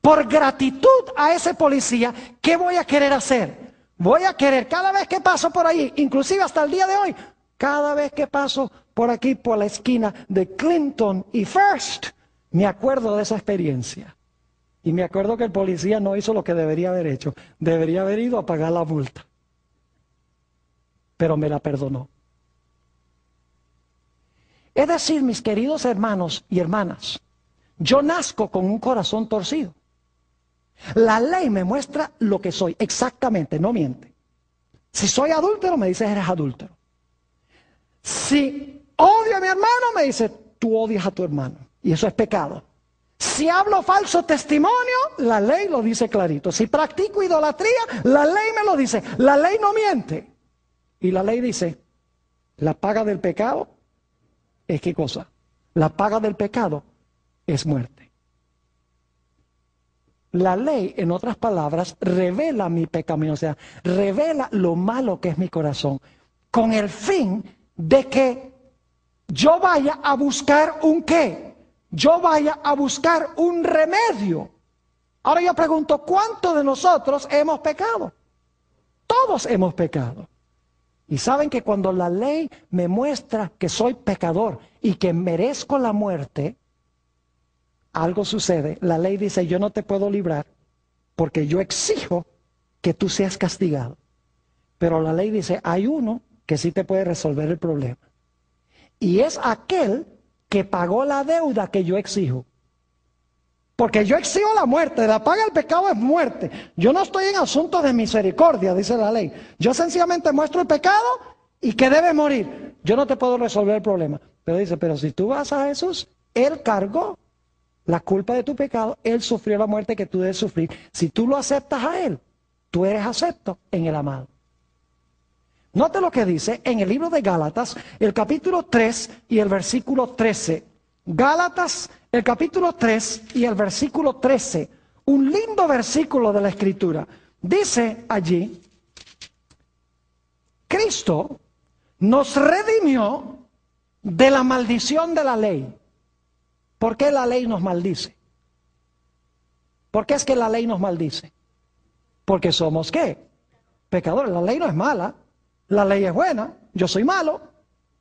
Por gratitud a ese policía, ¿qué voy a querer hacer? Voy a querer cada vez que paso por ahí, inclusive hasta el día de hoy, cada vez que paso por aquí, por la esquina de Clinton y First, me acuerdo de esa experiencia. Y me acuerdo que el policía no hizo lo que debería haber hecho. Debería haber ido a pagar la multa. Pero me la perdonó. Es decir, mis queridos hermanos y hermanas, yo nazco con un corazón torcido. La ley me muestra lo que soy, exactamente, no miente. Si soy adúltero, me dice eres adúltero. Si odio a mi hermano, me dice tú odias a tu hermano. Y eso es pecado. Si hablo falso testimonio, la ley lo dice clarito. Si practico idolatría, la ley me lo dice. La ley no miente. Y la ley dice, la paga del pecado es qué cosa? La paga del pecado es muerte. La ley, en otras palabras, revela mi pecado, o sea, revela lo malo que es mi corazón, con el fin de que yo vaya a buscar un qué, yo vaya a buscar un remedio. Ahora yo pregunto, ¿cuántos de nosotros hemos pecado? Todos hemos pecado. Y saben que cuando la ley me muestra que soy pecador y que merezco la muerte, algo sucede. La ley dice, yo no te puedo librar porque yo exijo que tú seas castigado. Pero la ley dice, hay uno que sí te puede resolver el problema. Y es aquel que pagó la deuda que yo exijo. Porque yo exijo la muerte, la paga el pecado es muerte. Yo no estoy en asuntos de misericordia, dice la ley. Yo sencillamente muestro el pecado y que debe morir. Yo no te puedo resolver el problema. Pero dice, pero si tú vas a Jesús, Él cargó la culpa de tu pecado, Él sufrió la muerte que tú debes sufrir. Si tú lo aceptas a Él, tú eres acepto en el amado. Note lo que dice en el libro de Gálatas, el capítulo 3 y el versículo 13. Gálatas, el capítulo 3 y el versículo 13. Un lindo versículo de la Escritura. Dice allí, Cristo nos redimió de la maldición de la ley. ¿Por qué la ley nos maldice? ¿Por qué es que la ley nos maldice? Porque somos qué? Pecadores. La ley no es mala. La ley es buena, yo soy malo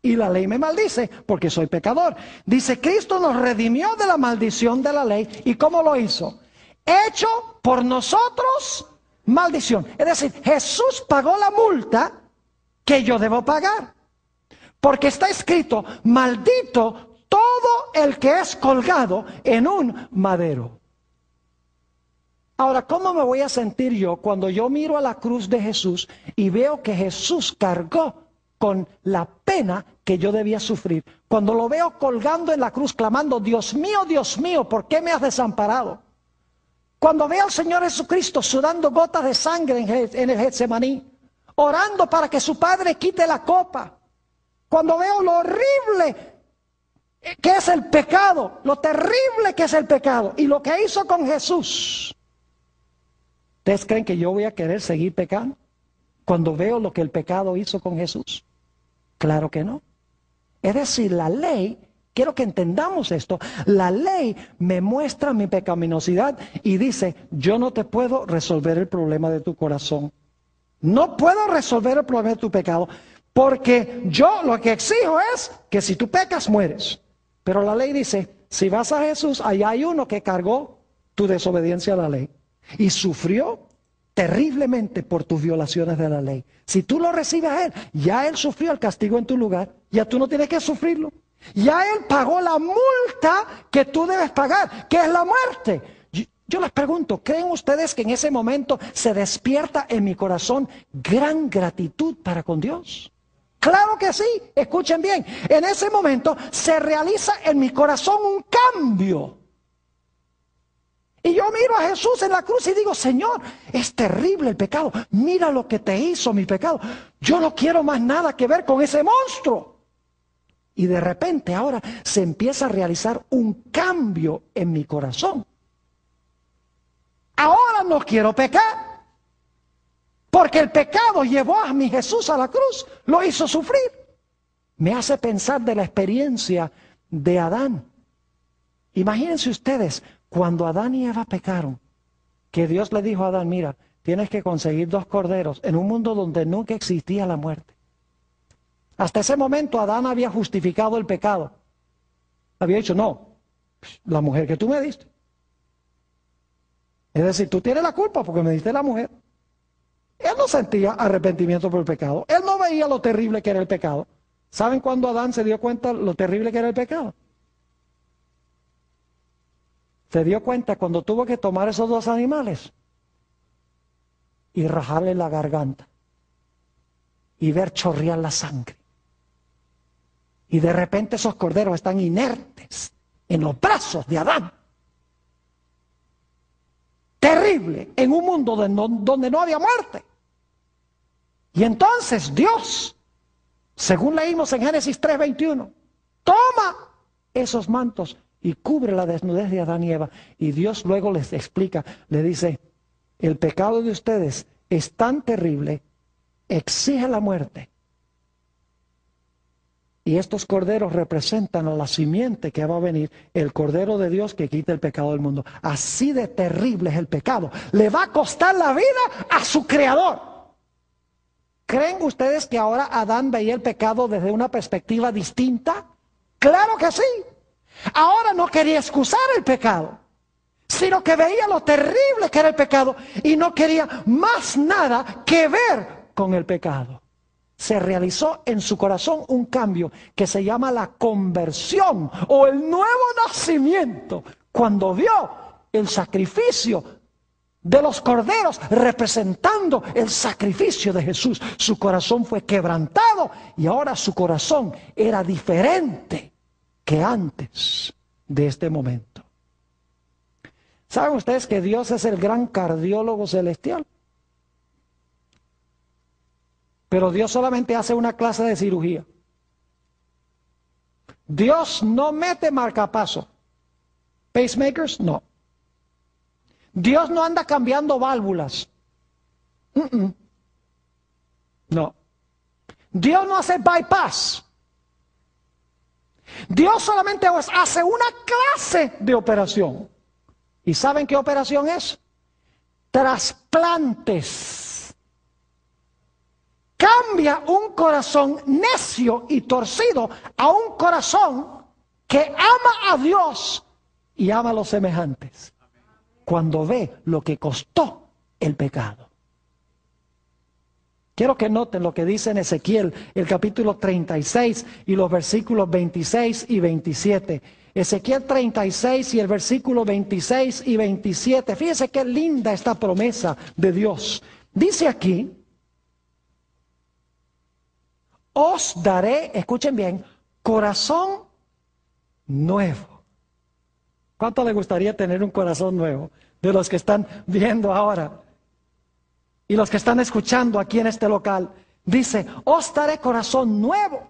y la ley me maldice porque soy pecador. Dice, Cristo nos redimió de la maldición de la ley. ¿Y cómo lo hizo? Hecho por nosotros maldición. Es decir, Jesús pagó la multa que yo debo pagar. Porque está escrito, maldito todo el que es colgado en un madero. Ahora, ¿cómo me voy a sentir yo cuando yo miro a la cruz de Jesús y veo que Jesús cargó con la pena que yo debía sufrir? Cuando lo veo colgando en la cruz, clamando, Dios mío, Dios mío, ¿por qué me has desamparado? Cuando veo al Señor Jesucristo sudando gotas de sangre en el Getsemaní, orando para que su Padre quite la copa. Cuando veo lo horrible que es el pecado, lo terrible que es el pecado y lo que hizo con Jesús, ¿Ustedes creen que yo voy a querer seguir pecando cuando veo lo que el pecado hizo con Jesús? Claro que no. Es decir, la ley, quiero que entendamos esto, la ley me muestra mi pecaminosidad y dice, yo no te puedo resolver el problema de tu corazón. No puedo resolver el problema de tu pecado porque yo lo que exijo es que si tú pecas, mueres. Pero la ley dice, si vas a Jesús, allá hay uno que cargó tu desobediencia a la ley y sufrió terriblemente por tus violaciones de la ley. Si tú lo recibes a Él, ya Él sufrió el castigo en tu lugar, ya tú no tienes que sufrirlo. Ya Él pagó la multa que tú debes pagar, que es la muerte. Yo, les pregunto, ¿creen ustedes que en ese momento se despierta en mi corazón gran gratitud para con Dios? Claro que sí, escuchen bien. En ese momento se realiza en mi corazón un cambio. Y yo miro a Jesús en la cruz y digo, Señor, es terrible el pecado. Mira lo que te hizo mi pecado. Yo no quiero más nada que ver con ese monstruo. Y de repente ahora se empieza a realizar un cambio en mi corazón. Ahora no quiero pecar. Porque el pecado llevó a mi Jesús a la cruz, lo hizo sufrir. Me hace pensar de la experiencia de Adán. Imagínense ustedes, cuando Adán y Eva pecaron, que Dios le dijo a Adán, mira, tienes que conseguir dos corderos en un mundo donde nunca existía la muerte. Hasta ese momento Adán había justificado el pecado. Había dicho, no, pues, la mujer que tú me diste. Es decir, tú tienes la culpa porque me diste la mujer. Él no sentía arrepentimiento por el pecado. Él no veía lo terrible que era el pecado. ¿Saben cuándo Adán se dio cuenta lo terrible que era el pecado? se dio cuenta cuando tuvo que tomar esos dos animales y rajarle la garganta y ver chorrear la sangre. Y de repente esos corderos están inertes en los brazos de Adán. Terrible, en un mundo donde no había muerte. Y entonces Dios, según leímos en Génesis 3:21, toma esos mantos y cubre la desnudez de Adán y Eva. Y Dios luego les explica, le dice, el pecado de ustedes es tan terrible, exige la muerte. Y estos corderos representan a la simiente que va a venir, el cordero de Dios que quita el pecado del mundo. Así de terrible es el pecado. Le va a costar la vida a su creador. ¿Creen ustedes que ahora Adán veía el pecado desde una perspectiva distinta? Claro que sí. Ahora no quería excusar el pecado, sino que veía lo terrible que era el pecado y no quería más nada que ver con el pecado. Se realizó en su corazón un cambio que se llama la conversión o el nuevo nacimiento, cuando vio el sacrificio de los corderos representando el sacrificio de Jesús. Su corazón fue quebrantado y ahora su corazón era diferente que antes de este momento. ¿Saben ustedes que Dios es el gran cardiólogo celestial? Pero Dios solamente hace una clase de cirugía. Dios no mete marcapaso. Pacemakers, no. Dios no anda cambiando válvulas. No. Dios no hace bypass. Dios solamente hace una clase de operación. ¿Y saben qué operación es? Trasplantes. Cambia un corazón necio y torcido a un corazón que ama a Dios y ama a los semejantes. Cuando ve lo que costó el pecado. Quiero que noten lo que dice en Ezequiel, el capítulo 36 y los versículos 26 y 27. Ezequiel 36 y el versículo 26 y 27. Fíjense qué linda esta promesa de Dios. Dice aquí, os daré, escuchen bien, corazón nuevo. ¿Cuánto le gustaría tener un corazón nuevo de los que están viendo ahora? y los que están escuchando aquí en este local, dice, os daré corazón nuevo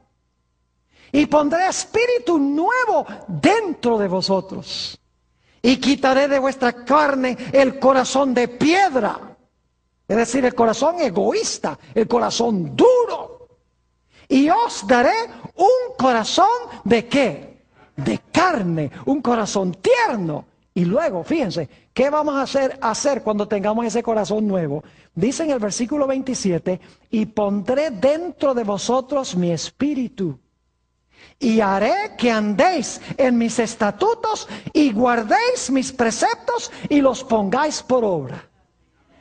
y pondré espíritu nuevo dentro de vosotros y quitaré de vuestra carne el corazón de piedra, es decir, el corazón egoísta, el corazón duro. Y os daré un corazón de qué? De carne, un corazón tierno y luego, fíjense, ¿qué vamos a hacer, hacer cuando tengamos ese corazón nuevo? Dice en el versículo 27, y pondré dentro de vosotros mi espíritu. Y haré que andéis en mis estatutos y guardéis mis preceptos y los pongáis por obra.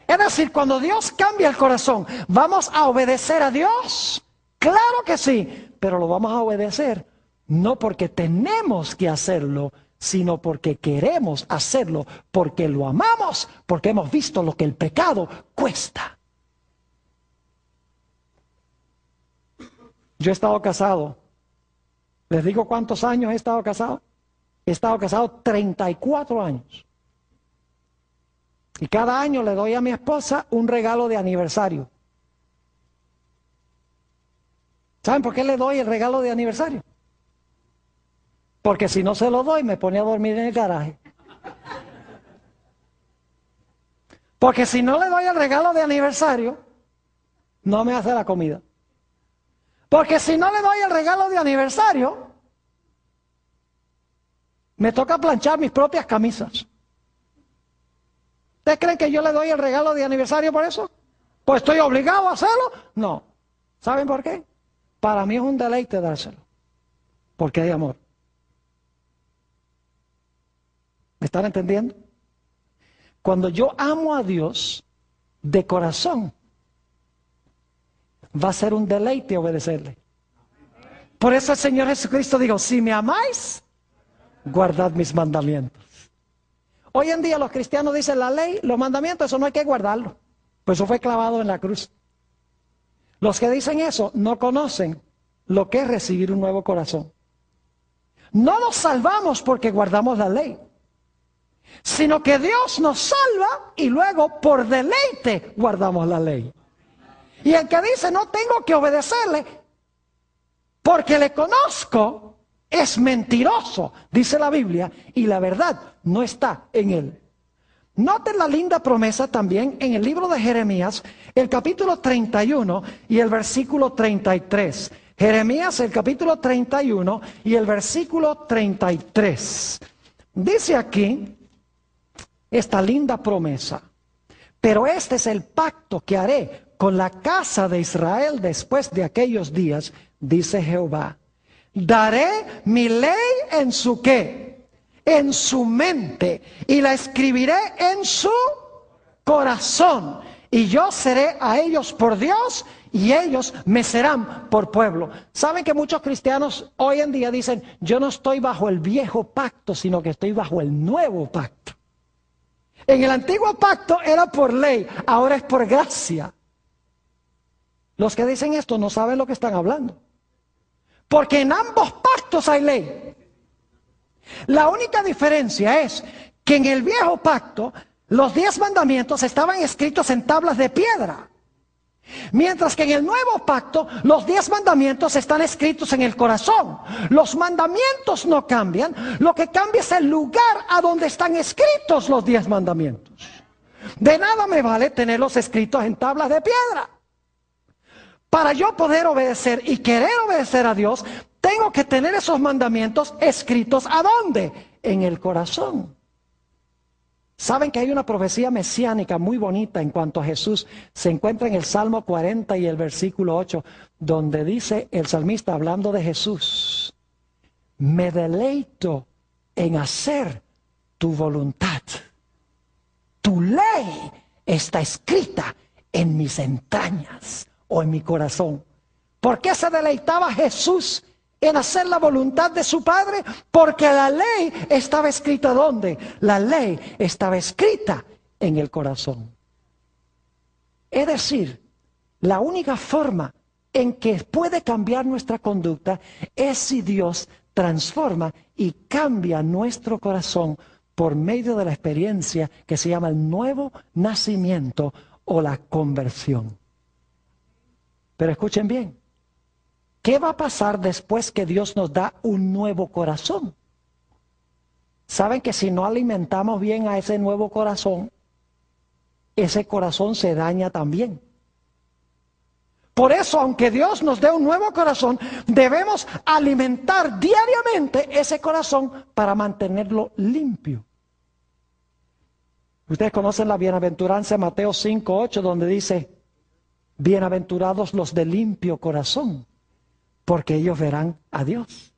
Es decir, cuando Dios cambia el corazón, ¿vamos a obedecer a Dios? Claro que sí, pero lo vamos a obedecer no porque tenemos que hacerlo, sino porque queremos hacerlo, porque lo amamos, porque hemos visto lo que el pecado cuesta. Yo he estado casado. ¿Les digo cuántos años he estado casado? He estado casado 34 años. Y cada año le doy a mi esposa un regalo de aniversario. ¿Saben por qué le doy el regalo de aniversario? Porque si no se lo doy, me pone a dormir en el garaje. Porque si no le doy el regalo de aniversario, no me hace la comida. Porque si no le doy el regalo de aniversario, me toca planchar mis propias camisas. ¿Ustedes creen que yo le doy el regalo de aniversario por eso? Pues estoy obligado a hacerlo. No. ¿Saben por qué? Para mí es un deleite dárselo. Porque hay amor. ¿Me están entendiendo? Cuando yo amo a Dios de corazón, va a ser un deleite obedecerle. Por eso el Señor Jesucristo dijo, si me amáis, guardad mis mandamientos. Hoy en día los cristianos dicen la ley, los mandamientos, eso no hay que guardarlo. Pues eso fue clavado en la cruz. Los que dicen eso no conocen lo que es recibir un nuevo corazón. No nos salvamos porque guardamos la ley sino que Dios nos salva y luego por deleite guardamos la ley. Y el que dice no tengo que obedecerle porque le conozco es mentiroso, dice la Biblia, y la verdad no está en él. Noten la linda promesa también en el libro de Jeremías, el capítulo 31 y el versículo 33. Jeremías, el capítulo 31 y el versículo 33. Dice aquí, esta linda promesa. Pero este es el pacto que haré con la casa de Israel después de aquellos días, dice Jehová. Daré mi ley en su qué, en su mente, y la escribiré en su corazón. Y yo seré a ellos por Dios y ellos me serán por pueblo. ¿Saben que muchos cristianos hoy en día dicen, yo no estoy bajo el viejo pacto, sino que estoy bajo el nuevo pacto? En el antiguo pacto era por ley, ahora es por gracia. Los que dicen esto no saben lo que están hablando. Porque en ambos pactos hay ley. La única diferencia es que en el viejo pacto los diez mandamientos estaban escritos en tablas de piedra. Mientras que en el nuevo pacto los diez mandamientos están escritos en el corazón. Los mandamientos no cambian. Lo que cambia es el lugar a donde están escritos los diez mandamientos. De nada me vale tenerlos escritos en tablas de piedra. Para yo poder obedecer y querer obedecer a Dios, tengo que tener esos mandamientos escritos a dónde? En el corazón. Saben que hay una profecía mesiánica muy bonita en cuanto a Jesús. Se encuentra en el Salmo 40 y el versículo 8, donde dice el salmista hablando de Jesús, me deleito en hacer tu voluntad. Tu ley está escrita en mis entrañas o en mi corazón. ¿Por qué se deleitaba Jesús en hacer la voluntad de su padre, porque la ley estaba escrita ¿dónde? La ley estaba escrita en el corazón. Es decir, la única forma en que puede cambiar nuestra conducta es si Dios transforma y cambia nuestro corazón por medio de la experiencia que se llama el nuevo nacimiento o la conversión. Pero escuchen bien, ¿Qué va a pasar después que Dios nos da un nuevo corazón? Saben que si no alimentamos bien a ese nuevo corazón, ese corazón se daña también. Por eso, aunque Dios nos dé un nuevo corazón, debemos alimentar diariamente ese corazón para mantenerlo limpio. Ustedes conocen la bienaventuranza de Mateo 5, 8, donde dice, bienaventurados los de limpio corazón, porque ellos verán a Dios.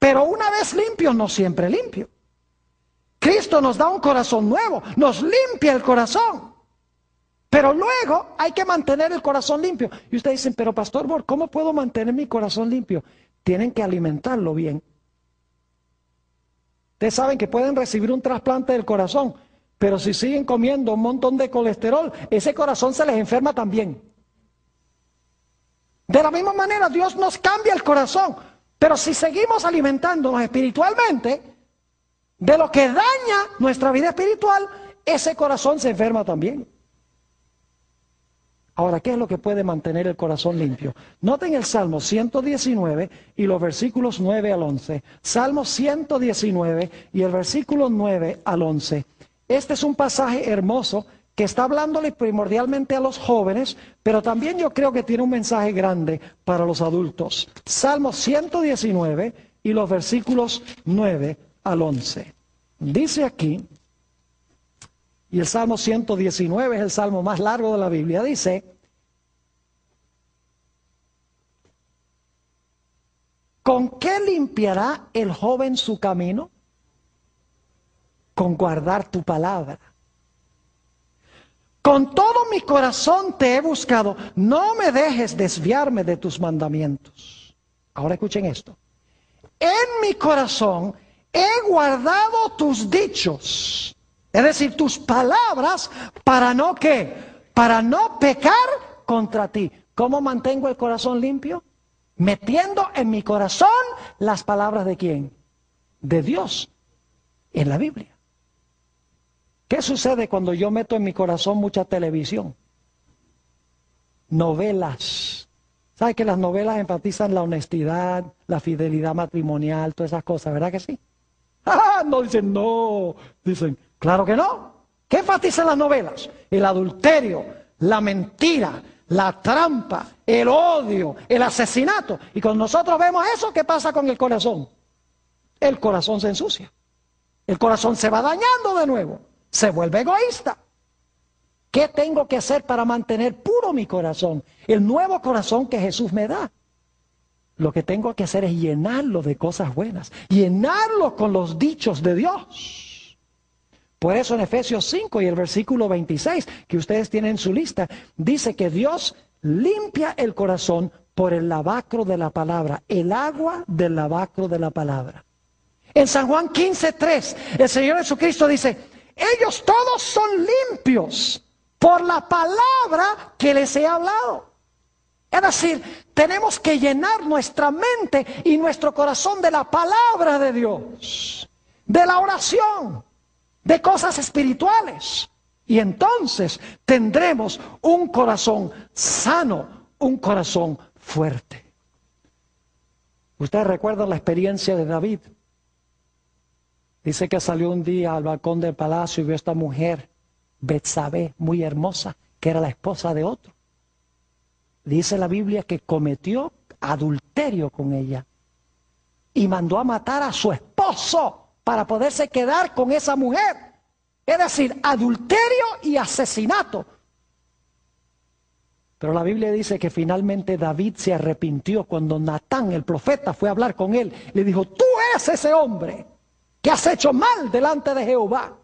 Pero una vez limpio no siempre limpio Cristo nos da un corazón nuevo, nos limpia el corazón. Pero luego hay que mantener el corazón limpio. Y ustedes dicen, pero Pastor Bor, ¿cómo puedo mantener mi corazón limpio? Tienen que alimentarlo bien. Ustedes saben que pueden recibir un trasplante del corazón, pero si siguen comiendo un montón de colesterol, ese corazón se les enferma también. De la misma manera, Dios nos cambia el corazón. Pero si seguimos alimentándonos espiritualmente de lo que daña nuestra vida espiritual, ese corazón se enferma también. Ahora, ¿qué es lo que puede mantener el corazón limpio? Noten el Salmo 119 y los versículos 9 al 11. Salmo 119 y el versículo 9 al 11. Este es un pasaje hermoso que está hablándole primordialmente a los jóvenes, pero también yo creo que tiene un mensaje grande para los adultos. Salmo 119 y los versículos 9 al 11. Dice aquí, y el Salmo 119 es el salmo más largo de la Biblia, dice, ¿con qué limpiará el joven su camino? Con guardar tu palabra. Con todo mi corazón te he buscado. No me dejes desviarme de tus mandamientos. Ahora escuchen esto. En mi corazón he guardado tus dichos. Es decir, tus palabras para no qué? Para no pecar contra ti. ¿Cómo mantengo el corazón limpio? Metiendo en mi corazón las palabras de quién? De Dios. En la Biblia. ¿Qué sucede cuando yo meto en mi corazón mucha televisión? Novelas. ¿Sabes que las novelas enfatizan la honestidad, la fidelidad matrimonial, todas esas cosas, ¿verdad que sí? ¡Ah, no dicen no, dicen, claro que no. ¿Qué enfatizan las novelas? El adulterio, la mentira, la trampa, el odio, el asesinato. Y cuando nosotros vemos eso, ¿qué pasa con el corazón? El corazón se ensucia. El corazón se va dañando de nuevo se vuelve egoísta. ¿Qué tengo que hacer para mantener puro mi corazón? El nuevo corazón que Jesús me da. Lo que tengo que hacer es llenarlo de cosas buenas, llenarlo con los dichos de Dios. Por eso en Efesios 5 y el versículo 26 que ustedes tienen en su lista, dice que Dios limpia el corazón por el lavacro de la palabra, el agua del lavacro de la palabra. En San Juan 3, el Señor Jesucristo dice, ellos todos son limpios por la palabra que les he hablado. Es decir, tenemos que llenar nuestra mente y nuestro corazón de la palabra de Dios, de la oración, de cosas espirituales. Y entonces tendremos un corazón sano, un corazón fuerte. Ustedes recuerdan la experiencia de David. Dice que salió un día al balcón del palacio y vio a esta mujer, Betsabé, muy hermosa, que era la esposa de otro. Dice la Biblia que cometió adulterio con ella y mandó a matar a su esposo para poderse quedar con esa mujer. Es decir, adulterio y asesinato. Pero la Biblia dice que finalmente David se arrepintió cuando Natán, el profeta, fue a hablar con él. Le dijo, tú eres ese hombre. ¿Qué has hecho mal delante de Jehová.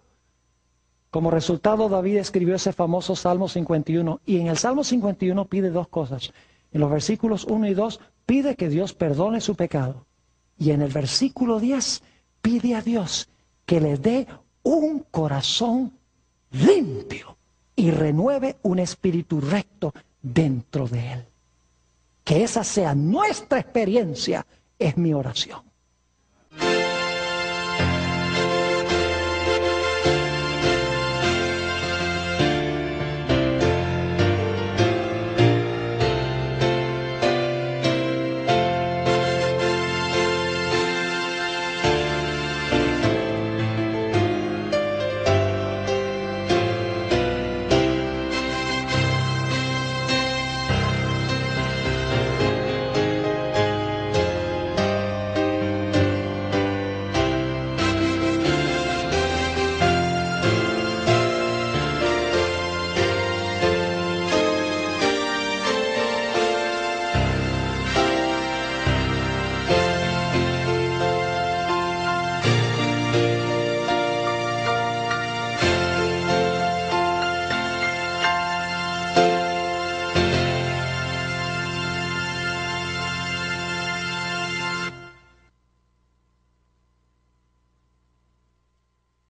Como resultado, David escribió ese famoso Salmo 51. Y en el Salmo 51 pide dos cosas. En los versículos 1 y 2 pide que Dios perdone su pecado. Y en el versículo 10 pide a Dios que le dé un corazón limpio y renueve un espíritu recto dentro de él. Que esa sea nuestra experiencia, es mi oración.